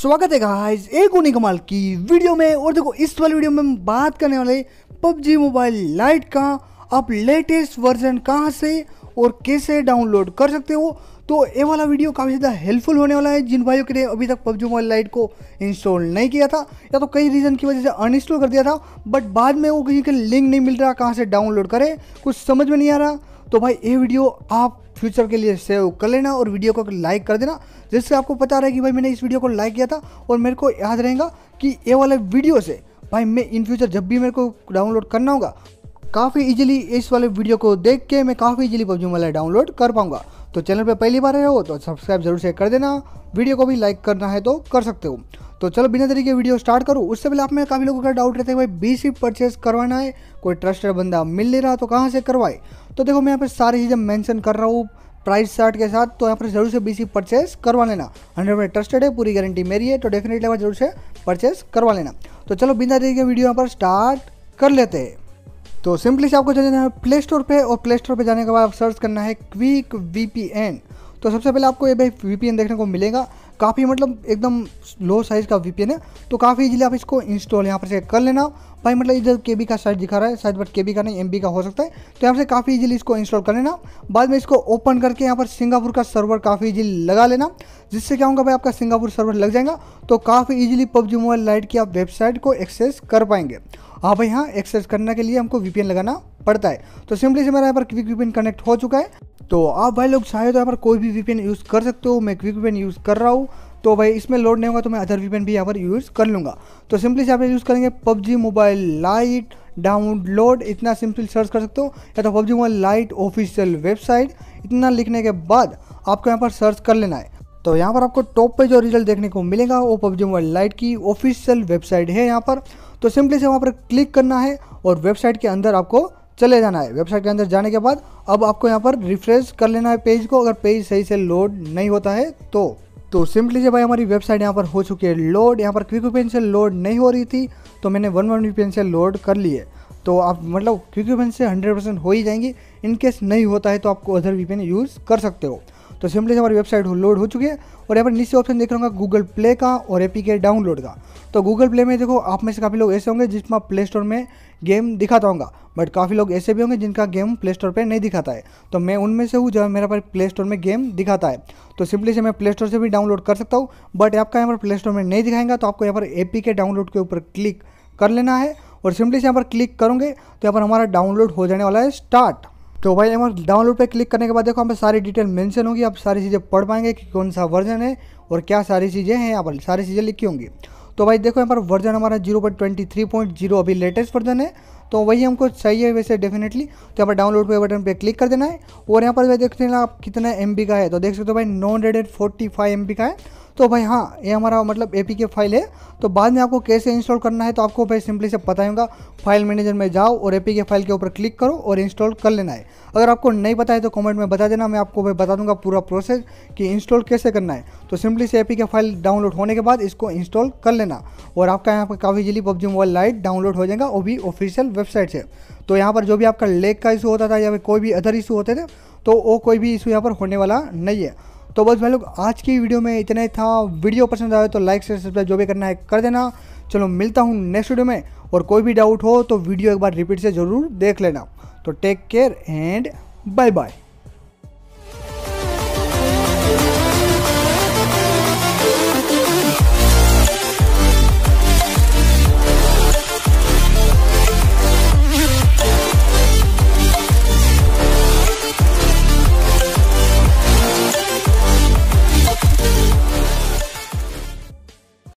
स्वागत है गाइस एक उन्हीं कमाल की वीडियो में और देखो इस वाली वीडियो में हम बात करने वाले PUBG मोबाइल लाइट का आप लेटेस्ट वर्जन कहाँ से और कैसे डाउनलोड कर सकते हो तो ये वाला वीडियो काफ़ी ज़्यादा हेल्पफुल होने वाला है जिन भाइयों के लिए अभी तक पबजी मोबाइल लाइट को इंस्टॉल नहीं किया था या तो कई रीज़न की वजह से अनइंस्टॉल कर दिया था बट बाद में वो कहीं का लिंक नहीं मिल रहा कहाँ से डाउनलोड करें कुछ समझ में नहीं आ रहा तो भाई ये वीडियो आप फ्यूचर के लिए सेव कर लेना और वीडियो को लाइक कर देना जिससे आपको पता रहे कि भाई मैंने इस वीडियो को लाइक किया था और मेरे को याद रहेगा कि ये वाला वीडियो से भाई मैं इन फ्यूचर जब भी मेरे को डाउनलोड करना होगा काफ़ी इजीली इस वाले वीडियो को देख के मैं काफ़ी इजीली पबजी मोबाइल डाउनलोड कर पाऊंगा तो चैनल पर पहली बार आए हो तो सब्सक्राइब जरूर से कर देना वीडियो को भी लाइक करना है तो कर सकते हो तो चलो बिना तरीके वीडियो स्टार्ट करूँ उससे पहले आप में काफ़ी लोगों का डाउट रहता है भाई बी सी परचेज करवाना है कोई ट्रस्टेड बंदा मिल नहीं रहा तो कहाँ से करवाए तो देखो मैं यहाँ पर सारी चीज़ें मैंशन कर रहा हूँ प्राइस चार्ट के साथ तो यहाँ पर जरूर से बी सी परचेज करवा लेना हंड्रेड में ट्रस्टेड है पूरी गारंटी मेरी है तो डेफिनेटली आप जरूर से परचेज करवा लेना तो चलो बिना तरीके वीडियो यहाँ पर स्टार्ट कर लेते हैं तो सिंपली से आपको जाना है प्ले स्टोर पर और प्ले स्टोर पर जाने के बाद आप सर्च करना है क्विक वी तो सबसे पहले आपको ये भाई वी देखने को मिलेगा काफ़ी मतलब एकदम लो साइज़ का वी है तो काफ़ी इजीली आप इसको इंस्टॉल यहाँ पर से कर लेना भाई मतलब इधर के का साइज दिखा रहा है साइज बट के का नहीं एम का हो सकता है तो यहाँ से काफ़ी इजीली इसको इंस्टॉल कर लेना बाद में इसको ओपन करके यहाँ पर सिंगापुर का सर्वर काफ़ी इजीली लगा लेना जिससे क्या होगा भाई आपका सिंगापुर सर्वर लग जाएगा तो काफ़ी ईजिली पबजी मोबाइल लाइट की आप वेबसाइट को एक्सेस कर पाएंगे हाँ भाई हाँ एक्सेस करने के लिए हमको वीपीएन लगाना पड़ता है तो सिंपली से मेरा यहाँ पर क्विक वीपीएन कनेक्ट हो चुका है तो आप भाई लोग चाहे तो यहाँ पर कोई भी वीपीएन यूज़ कर सकते हो मैं क्विक वीपीएन यूज़ कर रहा हूँ तो भाई इसमें लोड नहीं होगा तो मैं अदर वीपीएन भी यहाँ पर यूज़ कर लूँगा तो सिंपली से आप यूज़ करेंगे पबजी मोबाइल लाइट डाउनलोड इतना सिंपल सर्च कर सकते हो या तो PUBG mobile lite official website इतना लिखने के बाद आपको यहाँ पर सर्च कर लेना है तो यहाँ पर आपको टॉप पे जो रिजल्ट देखने को मिलेगा वो पबजी मोबाइल लाइट की ऑफिशियल वेबसाइट है यहाँ पर तो सिंपली से वहाँ पर क्लिक करना है और वेबसाइट के अंदर आपको चले जाना है वेबसाइट के अंदर जाने के बाद अब आपको यहाँ पर रिफ्रेश कर लेना है पेज को अगर पेज सही से लोड नहीं होता है तो तो सिंपली से भाई हमारी वेबसाइट यहाँ पर हो चुकी है लोड यहाँ पर क्विक वीपीएन से लोड नहीं हो रही थी तो मैंने वन वन वीपीएन से लोड कर लिए तो आप मतलब क्विक वीपीएन से हंड्रेड परसेंट हो ही जाएंगी इनकेस नहीं होता है तो आपको अदर वीपीएन यूज़ कर सकते हो तो सिंपली हमारी वेबसाइट लोड हो चुकी है और यहाँ पर नीचे ऑप्शन देख रहा हूँ गूगल प्ले का और एपी के डाउनलोड का तो गूगल प्ले में देखो आप में से काफ़ी लोग ऐसे होंगे जिसमें प्ले स्टोर में गेम दिखाता होगा बट काफ़ी लोग ऐसे भी होंगे जिनका गेम प्ले स्टोर पर नहीं दिखाता है तो मैं उनमें से हूँ जब मेरा पर प्ले स्टोर में गेम दिखाता है तो सिंपली से मैं प्ले स्टोर से भी डाउनलोड कर सकता हूँ बट आपका यहाँ पर प्ले स्टोर में नहीं दिखाएंगा तो आपको यहाँ पर ए के डाउनलोड के ऊपर क्लिक कर लेना है और सिंपली से यहाँ पर क्लिक करूँगे तो यहाँ पर हमारा डाउनलोड हो जाने वाला है स्टार्ट तो भाई हमारे डाउनलोड पर क्लिक करने के बाद देखो हमें सारी डिटेल मेंशन होगी आप सारी चीज़ें पढ़ पाएंगे कि कौन सा वर्जन है और क्या सारी चीज़ें हैं यहाँ पर सारी चीज़ें लिखी होंगी तो भाई देखो यहाँ पर वर्जन हमारा zero point twenty three point zero अभी लेटेस्ट वर्जन है तो वही हमको चाहिए वैसे डेफिनेटली तो यहाँ पर डाउनलोड पे बटन पे क्लिक कर देना है और यहाँ पर भाई देखते हैं आप कितना एम का है तो देख सकते हो भाई नौ हंड्रेड फोर्टी फाइव एम का है तो भाई हाँ ये हमारा मतलब ए के फाइल है तो बाद में आपको कैसे इंस्टॉल करना है तो आपको भाई सिंपली से पता होगा फाइल मैनेजर में जाओ और ए के फाइल के ऊपर क्लिक करो और इंस्टॉल कर लेना है अगर आपको नहीं पता है तो कमेंट में बता देना मैं आपको भाई बता दूंगा पूरा प्रोसेस कि इंस्टॉल कैसे करना है तो सिंपली से ए के फाइल डाउनलोड होने के बाद इसको इंस्टॉल कर लेना और आपका यहाँ पर काफ़ी जल्दी पबजी मोबाइल लाइट डाउनलोड हो जाएगा वो भी ऑफिशियल वेबसाइट से तो यहाँ पर जो भी आपका लेक का इशू होता था या कोई भी अदर इशू होते थे तो वो कोई भी इशू यहाँ पर होने वाला नहीं है तो बस भाई लोग आज की वीडियो में इतना ही था वीडियो पसंद आए तो लाइक शेयर सब्सक्राइब जो भी करना है कर देना चलो मिलता हूँ नेक्स्ट वीडियो में और कोई भी डाउट हो तो वीडियो एक बार रिपीट से ज़रूर देख लेना तो take care and bye bye